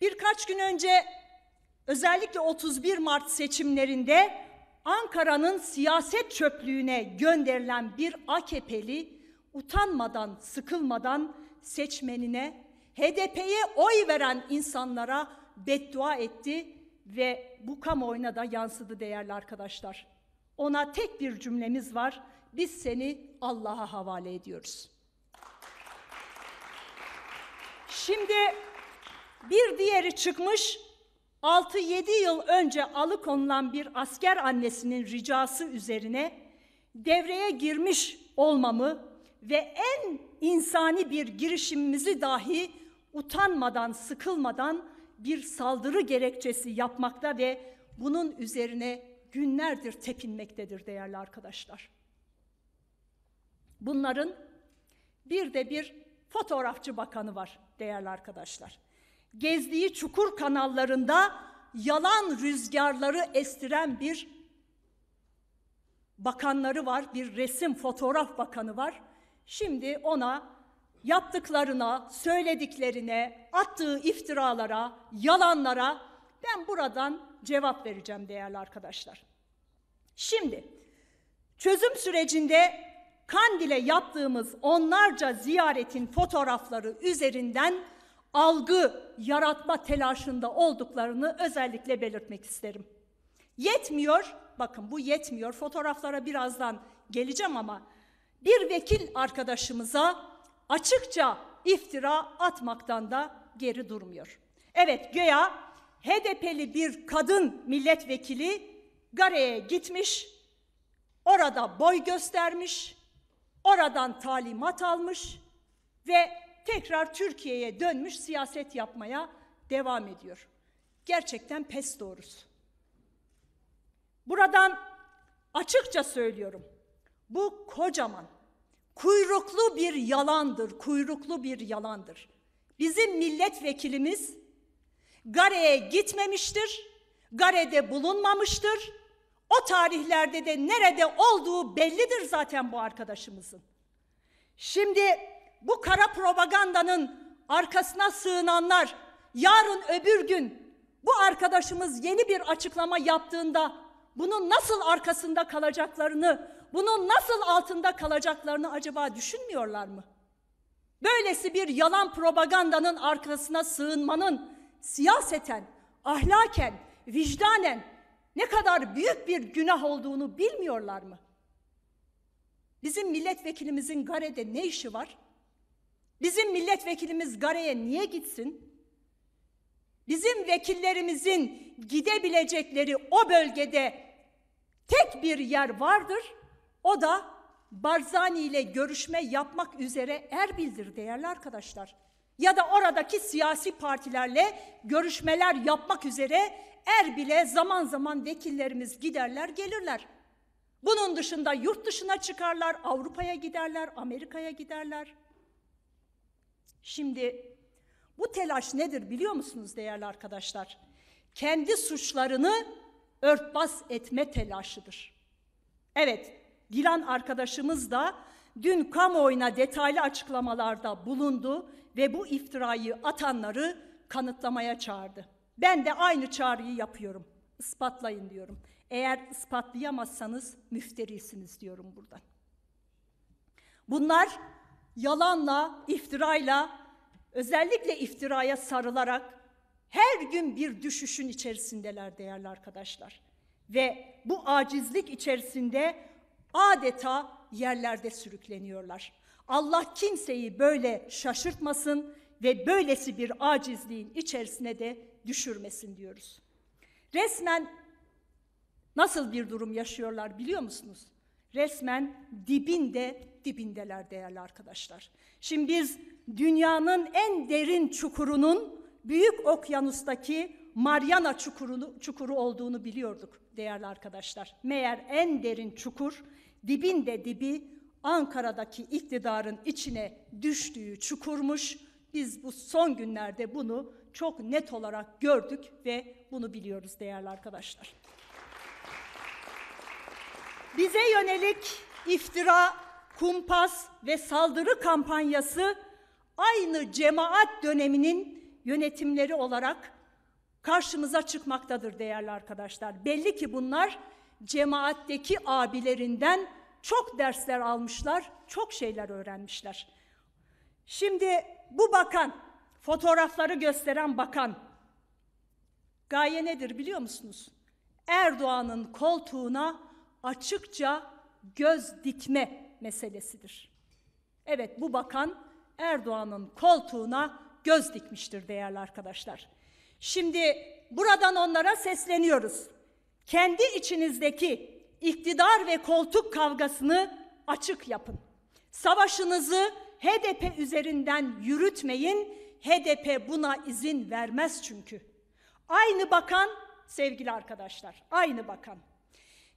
Birkaç gün önce özellikle 31 Mart seçimlerinde Ankara'nın siyaset çöplüğüne gönderilen bir AKP'li utanmadan, sıkılmadan seçmenine, HDP'ye oy veren insanlara beddua etti ve bu kamuoyuna da yansıdı değerli arkadaşlar. Ona tek bir cümlemiz var. Biz seni Allah'a havale ediyoruz. Şimdi bir diğeri çıkmış 6-7 yıl önce alıkonulan bir asker annesinin ricası üzerine devreye girmiş olmamı ve en insani bir girişimimizi dahi utanmadan, sıkılmadan bir saldırı gerekçesi yapmakta ve bunun üzerine günlerdir tepinmektedir değerli arkadaşlar. Bunların bir de bir fotoğrafçı bakanı var değerli arkadaşlar gezdiği çukur kanallarında yalan rüzgarları estiren bir bakanları var, bir resim fotoğraf bakanı var. Şimdi ona yaptıklarına, söylediklerine, attığı iftiralara, yalanlara ben buradan cevap vereceğim değerli arkadaşlar. Şimdi çözüm sürecinde Kandil'e yaptığımız onlarca ziyaretin fotoğrafları üzerinden algı yaratma telaşında olduklarını özellikle belirtmek isterim. Yetmiyor, bakın bu yetmiyor. Fotoğraflara birazdan geleceğim ama bir vekil arkadaşımıza açıkça iftira atmaktan da geri durmuyor. Evet göya HDP'li bir kadın milletvekili Gare'ye gitmiş, orada boy göstermiş, oradan talimat almış ve tekrar Türkiye'ye dönmüş siyaset yapmaya devam ediyor. Gerçekten pes doğrusu. Buradan açıkça söylüyorum. Bu kocaman, kuyruklu bir yalandır, kuyruklu bir yalandır. Bizim milletvekilimiz Gare'ye gitmemiştir, Gare'de bulunmamıştır. O tarihlerde de nerede olduğu bellidir zaten bu arkadaşımızın. Şimdi bu kara propagandanın arkasına sığınanlar yarın öbür gün bu arkadaşımız yeni bir açıklama yaptığında bunun nasıl arkasında kalacaklarını, bunun nasıl altında kalacaklarını acaba düşünmüyorlar mı? Böylesi bir yalan propagandanın arkasına sığınmanın siyaseten, ahlaken, vicdanen ne kadar büyük bir günah olduğunu bilmiyorlar mı? Bizim milletvekilimizin Gare'de ne işi var? Bizim milletvekilimiz Gare'ye niye gitsin? Bizim vekillerimizin gidebilecekleri o bölgede tek bir yer vardır. O da Barzani ile görüşme yapmak üzere Erbil'dir değerli arkadaşlar. Ya da oradaki siyasi partilerle görüşmeler yapmak üzere Erbil'e zaman zaman vekillerimiz giderler gelirler. Bunun dışında yurt dışına çıkarlar, Avrupa'ya giderler, Amerika'ya giderler. Şimdi bu telaş nedir biliyor musunuz değerli arkadaşlar? Kendi suçlarını örtbas etme telaşıdır. Evet, Dilan arkadaşımız da dün kamuoyuna detaylı açıklamalarda bulundu ve bu iftirayı atanları kanıtlamaya çağırdı. Ben de aynı çağrıyı yapıyorum. Ispatlayın diyorum. Eğer ispatlayamazsanız müfterisiniz diyorum buradan. Bunlar yalanla, iftirayla, özellikle iftiraya sarılarak her gün bir düşüşün içerisindeler değerli arkadaşlar. Ve bu acizlik içerisinde adeta yerlerde sürükleniyorlar. Allah kimseyi böyle şaşırtmasın ve böylesi bir acizliğin içerisine de düşürmesin diyoruz. Resmen nasıl bir durum yaşıyorlar biliyor musunuz? resmen dibinde dibindeler değerli arkadaşlar. Şimdi biz dünyanın en derin çukurunun Büyük Okyanus'taki Mariana çukuru, çukuru olduğunu biliyorduk değerli arkadaşlar. Meğer en derin çukur dibinde dibi Ankara'daki iktidarın içine düştüğü çukurmuş. Biz bu son günlerde bunu çok net olarak gördük ve bunu biliyoruz değerli arkadaşlar bize yönelik iftira, kumpas ve saldırı kampanyası aynı cemaat döneminin yönetimleri olarak karşımıza çıkmaktadır değerli arkadaşlar. Belli ki bunlar cemaatteki abilerinden çok dersler almışlar, çok şeyler öğrenmişler. Şimdi bu bakan, fotoğrafları gösteren bakan gaye nedir biliyor musunuz? Erdoğan'ın koltuğuna açıkça göz dikme meselesidir. Evet bu bakan Erdoğan'ın koltuğuna göz dikmiştir değerli arkadaşlar. Şimdi buradan onlara sesleniyoruz. Kendi içinizdeki iktidar ve koltuk kavgasını açık yapın. Savaşınızı HDP üzerinden yürütmeyin. HDP buna izin vermez çünkü. Aynı bakan sevgili arkadaşlar, aynı bakan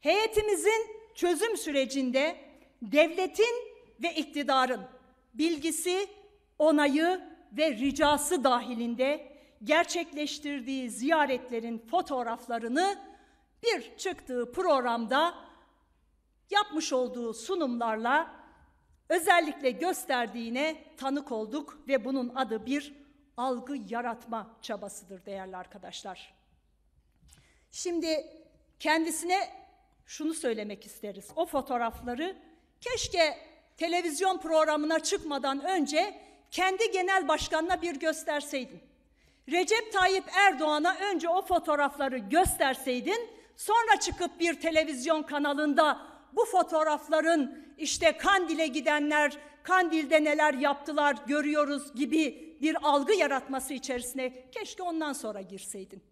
Heyetimizin çözüm sürecinde devletin ve iktidarın bilgisi, onayı ve ricası dahilinde gerçekleştirdiği ziyaretlerin fotoğraflarını bir çıktığı programda yapmış olduğu sunumlarla özellikle gösterdiğine tanık olduk ve bunun adı bir algı yaratma çabasıdır değerli arkadaşlar. Şimdi kendisine şunu söylemek isteriz. O fotoğrafları keşke televizyon programına çıkmadan önce kendi genel başkanına bir gösterseydin. Recep Tayyip Erdoğan'a önce o fotoğrafları gösterseydin, sonra çıkıp bir televizyon kanalında bu fotoğrafların işte Kandil'e gidenler, Kandil'de neler yaptılar görüyoruz gibi bir algı yaratması içerisine keşke ondan sonra girseydin.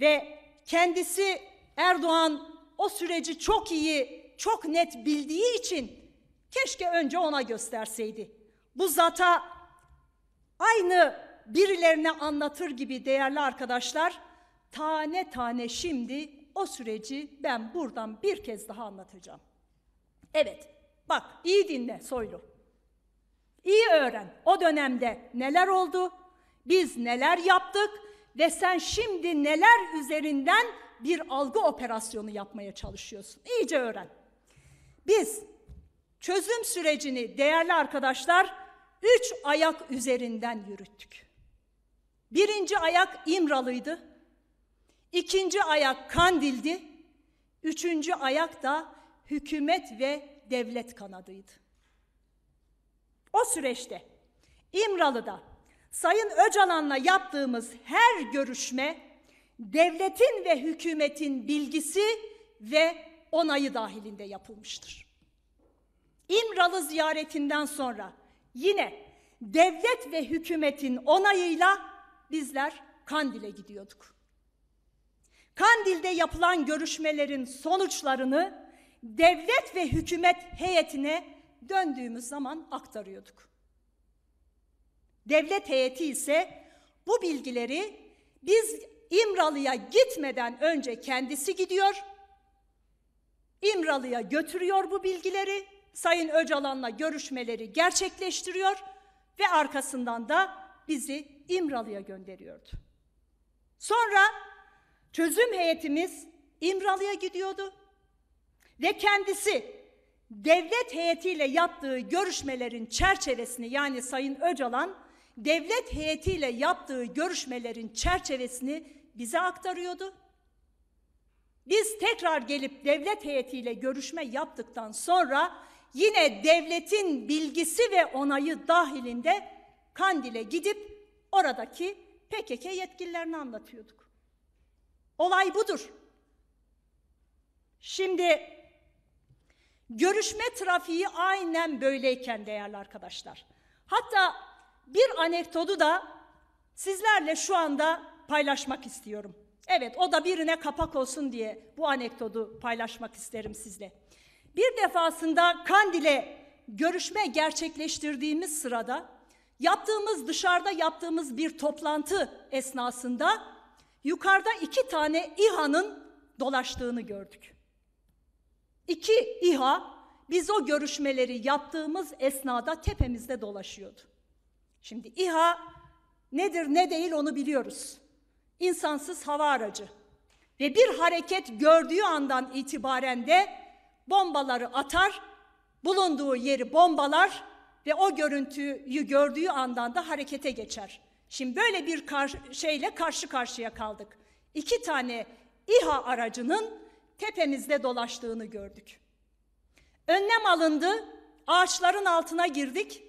Ve kendisi Erdoğan o süreci çok iyi, çok net bildiği için keşke önce ona gösterseydi. Bu zata aynı birilerine anlatır gibi değerli arkadaşlar tane tane şimdi o süreci ben buradan bir kez daha anlatacağım. Evet bak iyi dinle Soylu. İyi öğren o dönemde neler oldu, biz neler yaptık ve sen şimdi neler üzerinden bir algı operasyonu yapmaya çalışıyorsun. İyice öğren. Biz çözüm sürecini değerli arkadaşlar üç ayak üzerinden yürüttük. Birinci ayak İmralı'ydı. İkinci ayak Kandil'di. Üçüncü ayak da hükümet ve devlet kanadıydı. O süreçte İmralı'da Sayın Öcalan'la yaptığımız her görüşme devletin ve hükümetin bilgisi ve onayı dahilinde yapılmıştır. İmralı ziyaretinden sonra yine devlet ve hükümetin onayıyla bizler Kandil'e gidiyorduk. Kandil'de yapılan görüşmelerin sonuçlarını devlet ve hükümet heyetine döndüğümüz zaman aktarıyorduk. Devlet heyeti ise bu bilgileri biz İmralı'ya gitmeden önce kendisi gidiyor. İmralı'ya götürüyor bu bilgileri. Sayın Öcalan'la görüşmeleri gerçekleştiriyor ve arkasından da bizi İmralı'ya gönderiyordu. Sonra çözüm heyetimiz İmralı'ya gidiyordu ve kendisi devlet heyetiyle yaptığı görüşmelerin çerçevesini yani Sayın Öcalan devlet heyetiyle yaptığı görüşmelerin çerçevesini bize aktarıyordu. Biz tekrar gelip devlet heyetiyle görüşme yaptıktan sonra yine devletin bilgisi ve onayı dahilinde Kandil'e gidip oradaki PKK yetkililerini anlatıyorduk. Olay budur. Şimdi görüşme trafiği aynen böyleyken değerli arkadaşlar. Hatta bir anekdotu da sizlerle şu anda paylaşmak istiyorum. Evet o da birine kapak olsun diye bu anekdotu paylaşmak isterim sizle. Bir defasında Kandil'e görüşme gerçekleştirdiğimiz sırada yaptığımız dışarıda yaptığımız bir toplantı esnasında yukarıda iki tane İHA'nın dolaştığını gördük. İki İHA biz o görüşmeleri yaptığımız esnada tepemizde dolaşıyordu. Şimdi İHA nedir ne değil onu biliyoruz insansız hava aracı ve bir hareket gördüğü andan itibaren de bombaları atar, bulunduğu yeri bombalar ve o görüntüyü gördüğü andan da harekete geçer. Şimdi böyle bir kar şeyle karşı karşıya kaldık. İki tane İHA aracının tepemizde dolaştığını gördük. Önlem alındı, ağaçların altına girdik.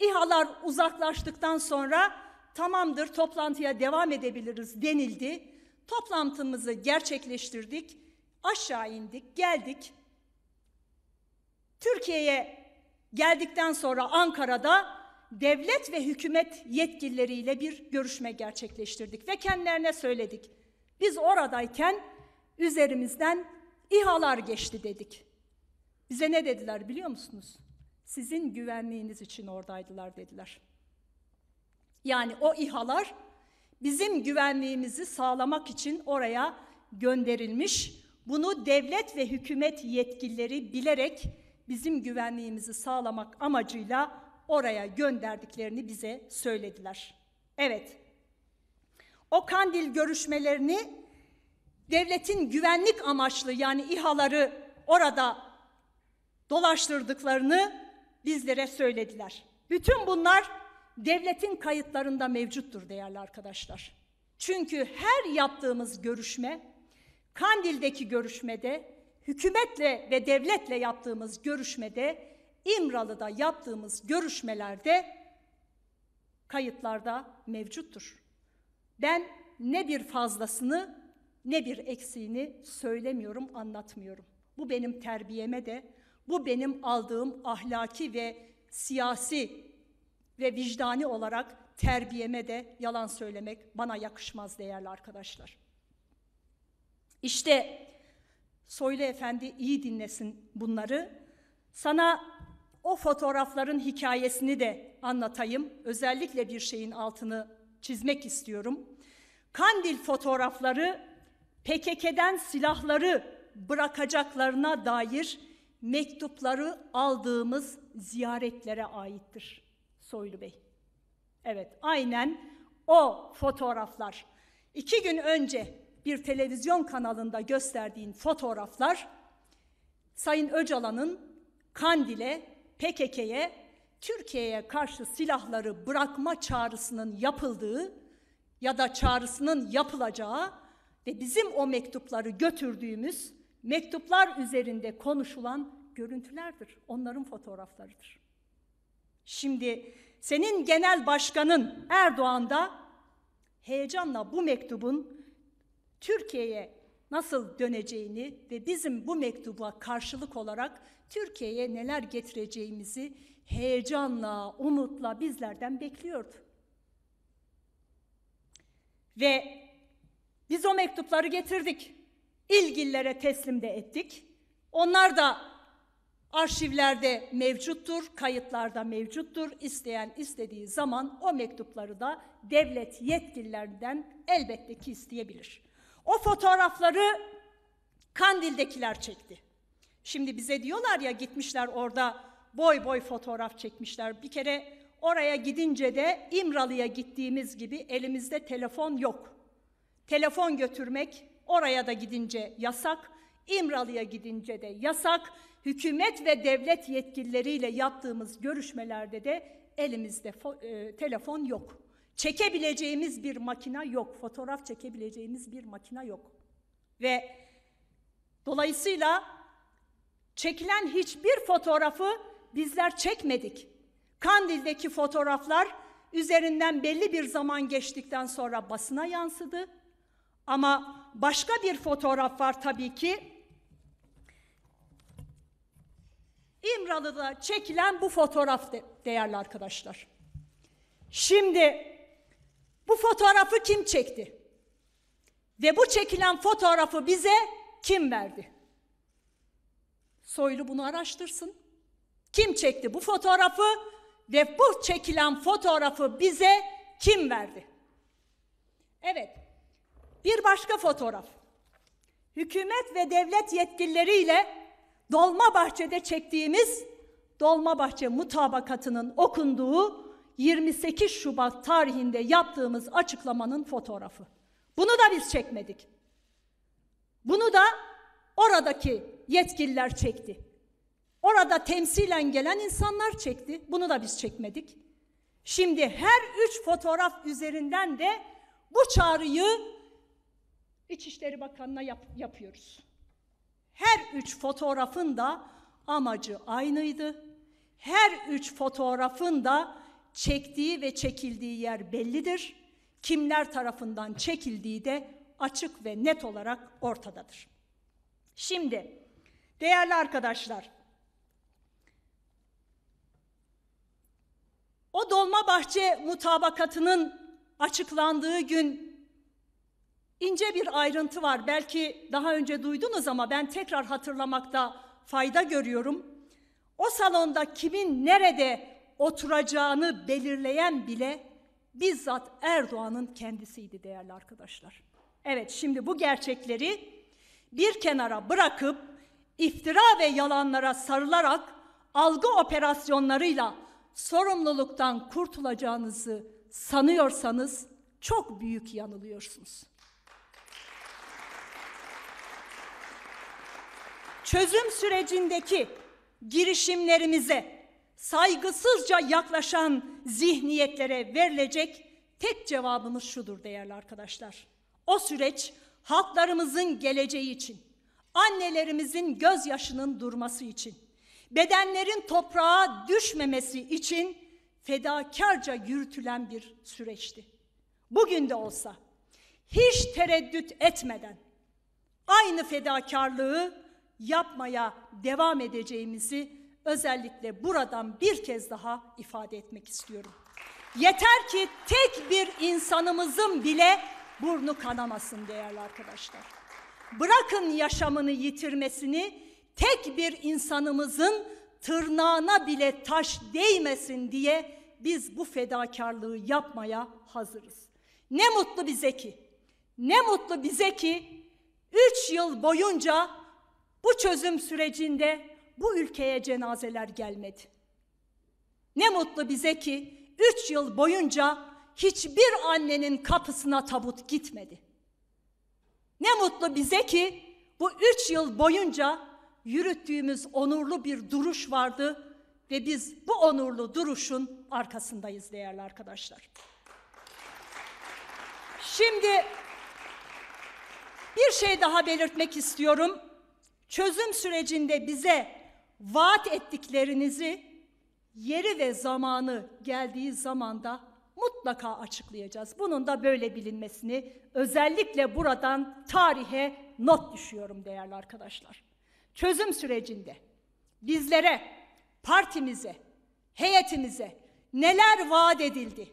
İHA'lar uzaklaştıktan sonra tamamdır toplantıya devam edebiliriz denildi. Toplantımızı gerçekleştirdik. Aşağı indik, geldik. Türkiye'ye geldikten sonra Ankara'da devlet ve hükümet yetkilileriyle bir görüşme gerçekleştirdik ve kendilerine söyledik. Biz oradayken üzerimizden İHA'lar geçti dedik. Bize ne dediler biliyor musunuz? Sizin güvenliğiniz için oradaydılar dediler. Yani o İHA'lar bizim güvenliğimizi sağlamak için oraya gönderilmiş. Bunu devlet ve hükümet yetkilileri bilerek bizim güvenliğimizi sağlamak amacıyla oraya gönderdiklerini bize söylediler. Evet. O kandil görüşmelerini devletin güvenlik amaçlı yani İHA'ları orada dolaştırdıklarını bizlere söylediler. Bütün bunlar devletin kayıtlarında mevcuttur değerli arkadaşlar. Çünkü her yaptığımız görüşme, Kandil'deki görüşmede, hükümetle ve devletle yaptığımız görüşmede, İmralı'da yaptığımız görüşmelerde kayıtlarda mevcuttur. Ben ne bir fazlasını ne bir eksiğini söylemiyorum, anlatmıyorum. Bu benim terbiyeme de, bu benim aldığım ahlaki ve siyasi ve vicdani olarak terbiyeme de yalan söylemek bana yakışmaz değerli arkadaşlar. İşte Soylu Efendi iyi dinlesin bunları. Sana o fotoğrafların hikayesini de anlatayım. Özellikle bir şeyin altını çizmek istiyorum. Kandil fotoğrafları PKK'den silahları bırakacaklarına dair mektupları aldığımız ziyaretlere aittir. Soylu Bey. Evet, aynen o fotoğraflar. İki gün önce bir televizyon kanalında gösterdiğin fotoğraflar, Sayın Öcalan'ın Kandil'e, PKK'ye, Türkiye'ye karşı silahları bırakma çağrısının yapıldığı ya da çağrısının yapılacağı ve bizim o mektupları götürdüğümüz mektuplar üzerinde konuşulan görüntülerdir. Onların fotoğraflarıdır. Şimdi senin genel başkanın Erdoğan da heyecanla bu mektubun Türkiye'ye nasıl döneceğini ve bizim bu mektuba karşılık olarak Türkiye'ye neler getireceğimizi heyecanla, umutla bizlerden bekliyordu. Ve biz o mektupları getirdik. İlgililere teslim de ettik. Onlar da Arşivlerde mevcuttur, kayıtlarda mevcuttur. İsteyen istediği zaman o mektupları da devlet yetkililerinden elbette ki isteyebilir. O fotoğrafları Kandil'dekiler çekti. Şimdi bize diyorlar ya gitmişler orada boy boy fotoğraf çekmişler. Bir kere oraya gidince de İmralı'ya gittiğimiz gibi elimizde telefon yok. Telefon götürmek oraya da gidince yasak, İmralı'ya gidince de yasak hükümet ve devlet yetkilileriyle yaptığımız görüşmelerde de elimizde e, telefon yok. Çekebileceğimiz bir makina yok. Fotoğraf çekebileceğimiz bir makina yok. Ve dolayısıyla çekilen hiçbir fotoğrafı bizler çekmedik. Kandil'deki fotoğraflar üzerinden belli bir zaman geçtikten sonra basına yansıdı. Ama başka bir fotoğraf var tabii ki. İmralı'da çekilen bu fotoğraf de, değerli arkadaşlar. Şimdi bu fotoğrafı kim çekti? Ve bu çekilen fotoğrafı bize kim verdi? Soylu bunu araştırsın. Kim çekti bu fotoğrafı ve bu çekilen fotoğrafı bize kim verdi? Evet. Bir başka fotoğraf. Hükümet ve devlet yetkilileriyle Dolma Bahçe'de çektiğimiz Dolma Bahçe mutabakatının okunduğu 28 Şubat tarihinde yaptığımız açıklamanın fotoğrafı. Bunu da biz çekmedik. Bunu da oradaki yetkililer çekti. Orada temsilen gelen insanlar çekti. Bunu da biz çekmedik. Şimdi her üç fotoğraf üzerinden de bu çağrıyı İçişleri Bakanı'na yap yapıyoruz. Her üç fotoğrafın da amacı aynıydı. Her üç fotoğrafın da çektiği ve çekildiği yer bellidir. Kimler tarafından çekildiği de açık ve net olarak ortadadır. Şimdi değerli arkadaşlar, o Dolmabahçe mutabakatının açıklandığı gün ince bir ayrıntı var. Belki daha önce duydunuz ama ben tekrar hatırlamakta fayda görüyorum. O salonda kimin nerede oturacağını belirleyen bile bizzat Erdoğan'ın kendisiydi değerli arkadaşlar. Evet şimdi bu gerçekleri bir kenara bırakıp iftira ve yalanlara sarılarak algı operasyonlarıyla sorumluluktan kurtulacağınızı sanıyorsanız çok büyük yanılıyorsunuz. çözüm sürecindeki girişimlerimize saygısızca yaklaşan zihniyetlere verilecek tek cevabımız şudur değerli arkadaşlar. O süreç halklarımızın geleceği için, annelerimizin gözyaşının durması için, bedenlerin toprağa düşmemesi için fedakarca yürütülen bir süreçti. Bugün de olsa hiç tereddüt etmeden aynı fedakarlığı yapmaya devam edeceğimizi özellikle buradan bir kez daha ifade etmek istiyorum. Yeter ki tek bir insanımızın bile burnu kanamasın değerli arkadaşlar. Bırakın yaşamını yitirmesini, tek bir insanımızın tırnağına bile taş değmesin diye biz bu fedakarlığı yapmaya hazırız. Ne mutlu bize ki, ne mutlu bize ki 3 yıl boyunca bu çözüm sürecinde bu ülkeye cenazeler gelmedi. Ne mutlu bize ki üç yıl boyunca hiçbir annenin kapısına tabut gitmedi. Ne mutlu bize ki bu üç yıl boyunca yürüttüğümüz onurlu bir duruş vardı ve biz bu onurlu duruşun arkasındayız değerli arkadaşlar. Şimdi bir şey daha belirtmek istiyorum çözüm sürecinde bize vaat ettiklerinizi yeri ve zamanı geldiği zamanda mutlaka açıklayacağız. Bunun da böyle bilinmesini özellikle buradan tarihe not düşüyorum değerli arkadaşlar. Çözüm sürecinde bizlere, partimize, heyetimize neler vaat edildi?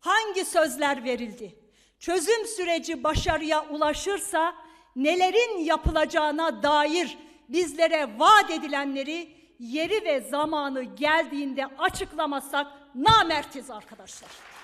Hangi sözler verildi? Çözüm süreci başarıya ulaşırsa nelerin yapılacağına dair bizlere vaat edilenleri yeri ve zamanı geldiğinde açıklamasak namertiz arkadaşlar.